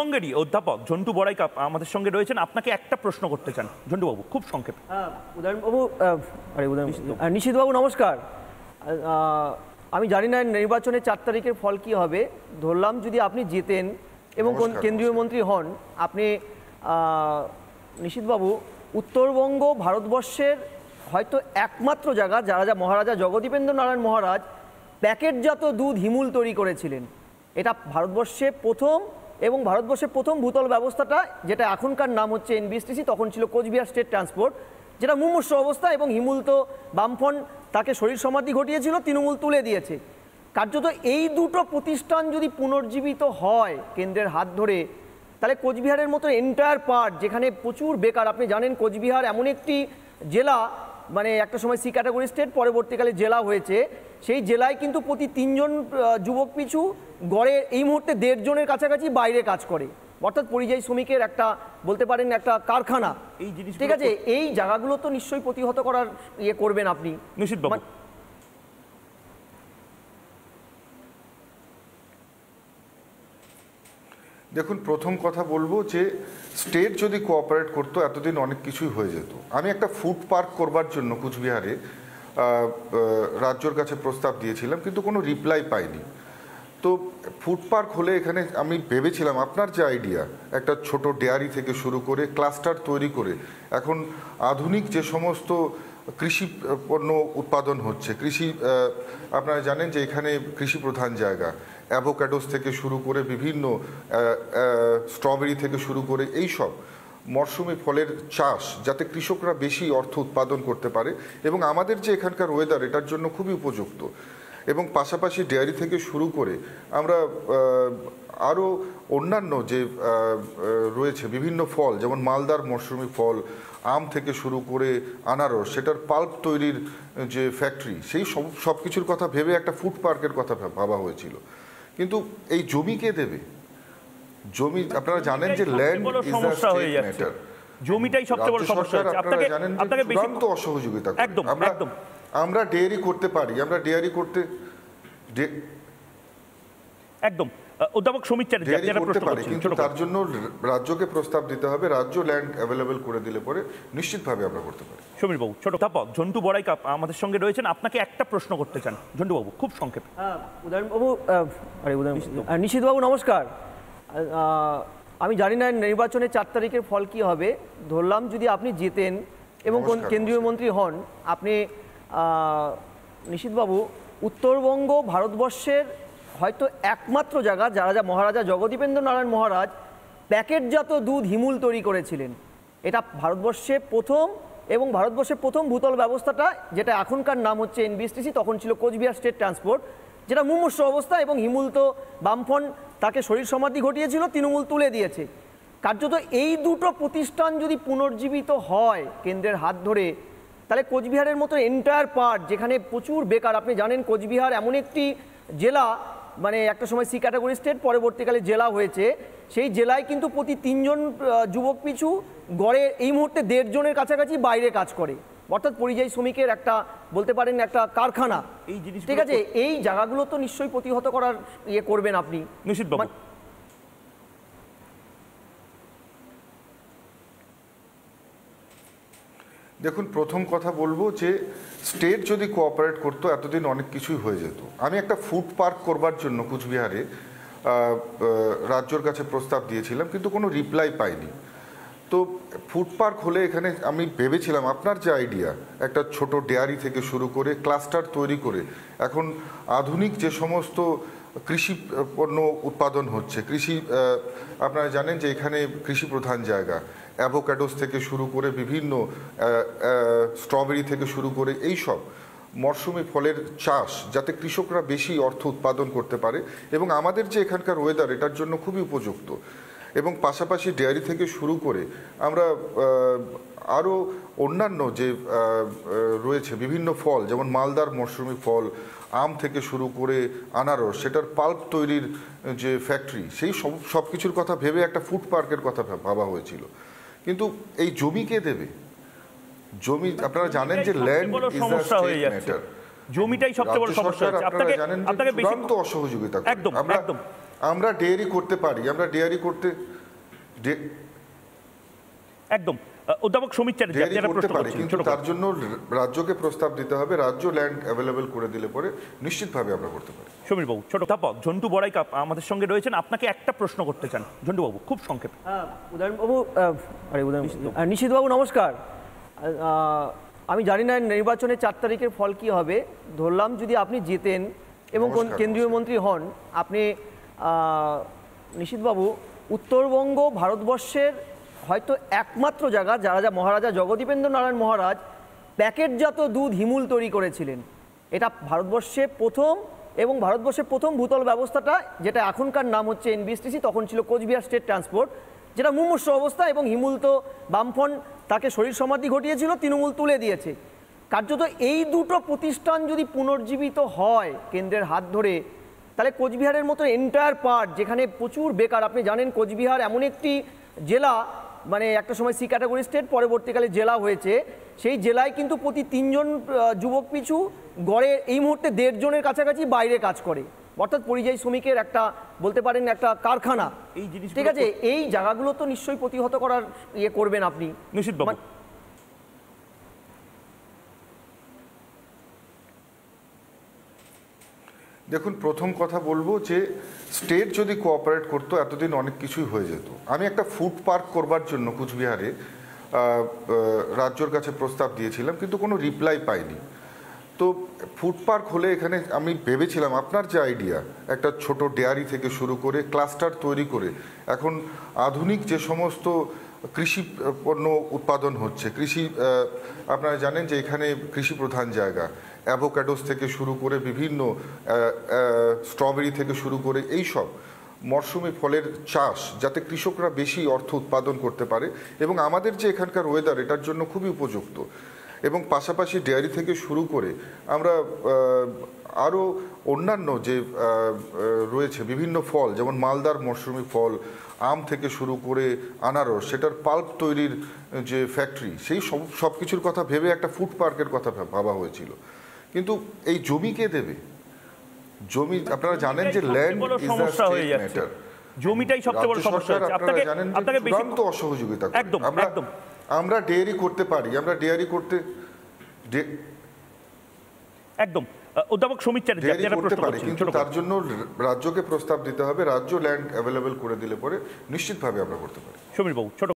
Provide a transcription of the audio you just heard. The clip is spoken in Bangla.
পঙ্গেরি অধ্যাপক ঝন্টু বড়াই আমাদের সঙ্গে রয়েছেন আপনাকে একটা প্রশ্ন করতে চান ঝন্টুবাবু খুব সংক্ষেপে উদয়নবাবু আরে উদয়ন নিশিতবাবু নমস্কার আমি জানি না নির্বাচনে চার তারিখের ফল কি হবে ধরলাম যদি আপনি জেতেন এবং কোন কেন্দ্রীয় মন্ত্রী হন আপনি নিশিতবাবু উত্তরবঙ্গ ভারতবর্ষের হয়তো একমাত্র জায়গা যারা যা মহারাজা জগদীপেন্দ্র নারায়ণ মহারাজ প্যাকেটজাত দুধ হিমুল তৈরি করেছিলেন এটা ভারতবর্ষে প্রথম এবং ভারতবর্ষের প্রথম ভূতল ব্যবস্থাটা যেটা এখনকার নাম হচ্ছে এনবিএসটিসি তখন ছিল কোচবিহার স্টেট ট্রান্সপোর্ট যেটা মুমূর্ষ অবস্থা এবং হিমুল তো বামফন তাকে শরীর সমাধি ঘটিয়েছিল তৃণমূল তুলে দিয়েছে কার্যত এই দুটো প্রতিষ্ঠান যদি পুনর্জীবিত হয় কেন্দ্রের হাত ধরে তাহলে কোচবিহারের মতো এন্টায়ার পার্ট যেখানে প্রচুর বেকার আপনি জানেন কোচবিহার এমন একটি জেলা মানে একটা সময় সি ক্যাটাগরি স্টেট পরবর্তীকালে জেলা হয়েছে সেই জেলায় কিন্তু প্রতি তিনজন যুবক পিছু গড়ে এই মুহূর্তে দেড় জনের কাছাকাছি বাইরে কাজ করে অর্থাৎ পরিযায়ী শ্রমিকের একটা বলতে পারেন একটা কারখানা এই জিনিস ঠিক আছে এই জায়গাগুলো তো নিশ্চয়ই প্রতিহত করার ইয়ে করবেন আপনি নিশ্চিত মানে- দেখুন প্রথম কথা বলবো যে স্টেট যদি কোঅপারেট করতো এতদিন অনেক কিছুই হয়ে যেত আমি একটা ফুড পার্ক করবার জন্য কুচবিহারে রাজ্যর কাছে প্রস্তাব দিয়েছিলাম কিন্তু কোনো রিপ্লাই পাইনি তো ফুড পার্ক হলে এখানে আমি ভেবেছিলাম আপনার যে আইডিয়া একটা ছোট ডেয়ারি থেকে শুরু করে ক্লাস্টার তৈরি করে এখন আধুনিক যে সমস্ত কৃষি পণ্য উৎপাদন হচ্ছে কৃষি আপনারা জানেন যে এখানে কৃষি প্রধান জায়গা অ্যাভোক্যাডোস থেকে শুরু করে বিভিন্ন স্ট্রবেরি থেকে শুরু করে এই সব মরশুমি ফলের চাষ যাতে কৃষকরা বেশি অর্থ উৎপাদন করতে পারে এবং আমাদের যে এখানকার ওয়েদার এটার জন্য খুবই উপযুক্ত এবং পাশাপাশি ডেয়ারি থেকে শুরু করে আমরা আরও অন্যান্য যে রয়েছে বিভিন্ন ফল যেমন মালদার মৌসুমি ফল আম থেকে শুরু করে আনারস সেটার পাল্প তৈরির যে ফ্যাক্টরি সেই সব সব কিছুর কথা ভেবে একটা ফুড পার্কের কথা ভাবা হয়েছিল কিন্তু এই জমি কে দেবে জমি আপনারা জানেন যে land is the state matter জমিটাই সবচেয়ে বড় সমস্যা আপনাকে আপনাকে বেশি অসহযোগিতা একদম একদম আমরা ডেয়ারি করতে পারি আমরা ডেয়ারি করতে একদম অধ্যাপক সমীর চ্যাটার্জি কিন্তু তার জন্য রাজ্যকে প্রস্তাব দিতে হবে রাজ্য ল্যান্ড অ্যাভেলেবল করে দিলে পরে নিশ্চিতভাবে আমরা করতে পারি সমীর বাবু ছোট অধ্যাপক ঝন্টু বড়াই আমাদের সঙ্গে রয়েছেন আপনাকে একটা প্রশ্ন করতে চান ঝন্টু বাবু খুব সংক্ষেপে উদয়ন বাবু আরে উদয়ন নিশিত বাবু নমস্কার আমি জানি না নির্বাচনে চার তারিখের ফল কি হবে ধরলাম যদি আপনি জেতেন এবং কোন কেন্দ্রীয় মন্ত্রী হন আপনি নিশিতবাবু উত্তরবঙ্গ ভারতবর্ষের হয়তো একমাত্র জায়গা যারা যা মহারাজা জগদীপেন্দ্র নারায়ণ মহারাজ প্যাকেটজাত দুধ হিমুল তৈরি করেছিলেন এটা ভারতবর্ষে প্রথম এবং ভারতবর্ষের প্রথম ভূতল ব্যবস্থাটা যেটা এখনকার নাম হচ্ছে এনবিএসটিসি তখন ছিল কোচবিহার স্টেট ট্রান্সপোর্ট যেটা মুমূর্ষ অবস্থা এবং হিমুল তো বামফন তাকে শরীর সমাধি ঘটিয়েছিল তৃণমূল তুলে দিয়েছে কার্যত এই দুটো প্রতিষ্ঠান যদি পুনর্জীবিত হয় কেন্দ্রের হাত ধরে তাহলে কোচবিহারের মতো এন্টায়ার পার্ট যেখানে প্রচুর বেকার আপনি জানেন কোচবিহার এমন একটি জেলা মানে একটা সময় সি ক্যাটাগরি স্টেট পরবর্তীকালে জেলা হয়েছে সেই জেলায় কিন্তু প্রতি তিনজন যুবক পিছু গড়ে এই মুহূর্তে দেড়জনের কাছাকাছি বাইরে কাজ করে অর্থাৎ পরিযায়ী শ্রমিকের একটা বলতে পারেন একটা কারখানা এই জিনিস ঠিক আছে এই জায়গাগুলো তো নিশ্চয়ই প্রতিহত করার ইয়ে করবেন আপনি নিশ্চিত মানে দেখুন প্রথম কথা বলবো যে স্টেট যদি কোঅপারেট করতো এতদিন অনেক কিছুই হয়ে যেত আমি একটা ফুড পার্ক করবার জন্য কুচবিহারে রাজ্যর কাছে প্রস্তাব দিয়েছিলাম কিন্তু কোনো রিপ্লাই পাইনি তো ফুড পার্ক হলে এখানে আমি ভেবেছিলাম আপনার যে আইডিয়া একটা ছোট ডেয়ারি থেকে শুরু করে ক্লাস্টার তৈরি করে এখন আধুনিক যে সমস্ত কৃষি পণ্য উৎপাদন হচ্ছে কৃষি আপনারা জানেন যে এখানে কৃষি প্রধান জায়গা অ্যাভোকাডোস থেকে শুরু করে বিভিন্ন স্ট্রবেরি থেকে শুরু করে এই সব মরশুমি ফলের চাষ যাতে কৃষকরা বেশি অর্থ উৎপাদন করতে পারে এবং আমাদের যে এখানকার ওয়েদার এটার জন্য খুবই উপযুক্ত এবং পাশাপাশি ডেয়ারি থেকে শুরু করে আমরা আরও অন্যান্য যে রয়েছে বিভিন্ন ফল যেমন মালদার মরশুমি ফল আম থেকে শুরু করে আনারস সেটার পাল্প তৈরির যে ফ্যাক্টরি সেই সব সব কিছুর কথা ভেবে একটা ফুড পার্কের কথা ভাবা হয়েছিল কিন্তু এই জমি কে দেবে জমি আপনারা জানেন যে ল্যান্ড সমস্যা হয়ে যাচ্ছে জমিটাই সবচেয়ে বড় সমস্যা হচ্ছে আপনাকে আপনাকে বেশি তো অসহযোগিতা একদম আমরা একদম আমরা ডেয়ারি করতে পারি আমরা ডেয়ারি করতে একদম অধ্যাপক সমীর চ্যাটার্জি যারা প্রশ্ন করছেন কিন্তু তার জন্য রাজ্যকে প্রস্তাব দিতে হবে রাজ্য ল্যান্ড अवेलेबल করে দিলে পরে নিশ্চিতভাবে আমরা করতে পারি সমীর বাবু ছোট অধ্যাপক ঝন্টু বড়াই আমাদের সঙ্গে রয়েছেন আপনাকে একটা প্রশ্ন করতে চান ঝন্টু বাবু খুব উদয়ন বাবু আরে উদয়ন নিশিতবাবু নমস্কার আমি জানি না নির্বাচনের চার তারিখের ফল কি হবে ধরলাম যদি আপনি জেতেন এবং কোন কেন্দ্রীয় মন্ত্রী হন আপনি নিশিতবাবু উত্তরবঙ্গ ভারতবর্ষের হয়তো একমাত্র জায়গা যারা যা মহারাজা জগদীপেন্দ্র নারায়ণ মহারাজ প্যাকেটজাত দুধ হিমুল তৈরি করেছিলেন এটা ভারতবর্ষে প্রথম এবং ভারতবর্ষের প্রথম ভূতল ব্যবস্থাটা যেটা এখনকার নাম হচ্ছে এনবিএসটিসি তখন ছিল কোচবিহার স্টেট ট্রান্সপোর্ট যেটা মুমূর্ষ অবস্থা এবং হিমুল তো বামফন তাকে শরীর সমাধি ঘটিয়েছিল তৃণমূল তুলে দিয়েছে কার্যত এই দুটো প্রতিষ্ঠান যদি পুনর্জীবিত হয় কেন্দ্রের হাত ধরে তাহলে কোচবিহারের মতো এন্টায়ার পার্ট যেখানে প্রচুর বেকার আপনি জানেন কোচবিহার এমন একটি জেলা মানে একটা সময় সি ক্যাটাগরি স্টেট পরবর্তীকালে জেলা হয়েছে সেই জেলায় কিন্তু প্রতি তিনজন যুবক পিছু গড়ে এই মুহূর্তে দেড় জনের কাছাকাছি বাইরে কাজ করে অর্থাৎ পরিযায়ী শ্রমিকের একটা বলতে পারেন একটা কারখানা এই জিনিস ঠিক আছে এই জায়গাগুলো তো নিশ্চয়ই প্রতিহত করার ইয়ে করবেন আপনি নিশ্চিত মানে দেখুন প্রথম কথা বলবো যে স্টেট যদি কোঅপারেট করতো এতদিন অনেক কিছুই হয়ে যেত আমি একটা ফুড পার্ক করবার জন্য কুচবিহারে রাজ্যর কাছে প্রস্তাব দিয়েছিলাম কিন্তু কোনো রিপ্লাই পাইনি তো ফুড পার্ক হলে এখানে আমি ভেবেছিলাম আপনার যে আইডিয়া একটা ছোট ডেয়ারি থেকে শুরু করে ক্লাস্টার তৈরি করে এখন আধুনিক যে সমস্ত কৃষি পণ্য উৎপাদন হচ্ছে কৃষি আপনারা জানেন যে এখানে কৃষি প্রধান জায়গা অ্যাভোক্যাডোস থেকে শুরু করে বিভিন্ন স্ট্রবেরি থেকে শুরু করে এই সব মরশুমি ফলের চাষ যাতে কৃষকরা বেশি অর্থ উৎপাদন করতে পারে এবং আমাদের যে এখানকার ওয়েদার এটার জন্য খুবই উপযুক্ত এবং পাশাপাশি ডেয়ারি থেকে শুরু করে আমরা আরও অন্যান্য যে রয়েছে বিভিন্ন ফল যেমন মালদার মরশুমি ফল আম থেকে শুরু করে আনারস সেটার পাল্প তৈরির যে ফ্যাক্টরি সেই সব সব কিছুর কথা ভেবে একটা ফুড পার্কের কথা ভাবা হয়েছিল কিন্তু এই জমি কে দেবে জমি আপনারা জানেন যে ল্যান্ড ইজ স্টেট ম্যাটার জমিটাই সবচেয়ে বড় সমস্যা হচ্ছে জানেন আপনাকে বেশি তো অসহযোগিতা একদম একদম আমরা ডেয়ারি করতে পারি আমরা ডেয়ারি করতে একদম অধ্যাপক সমীর চ্যাটার্জি যারা প্রশ্ন করছেন কিন্তু তার জন্য রাজ্যকে প্রস্তাব দিতে হবে রাজ্য ল্যান্ড অ্যাভেলেবল করে দিলে পরে নিশ্চিতভাবে আমরা করতে পারি সমীর বাবু ছোট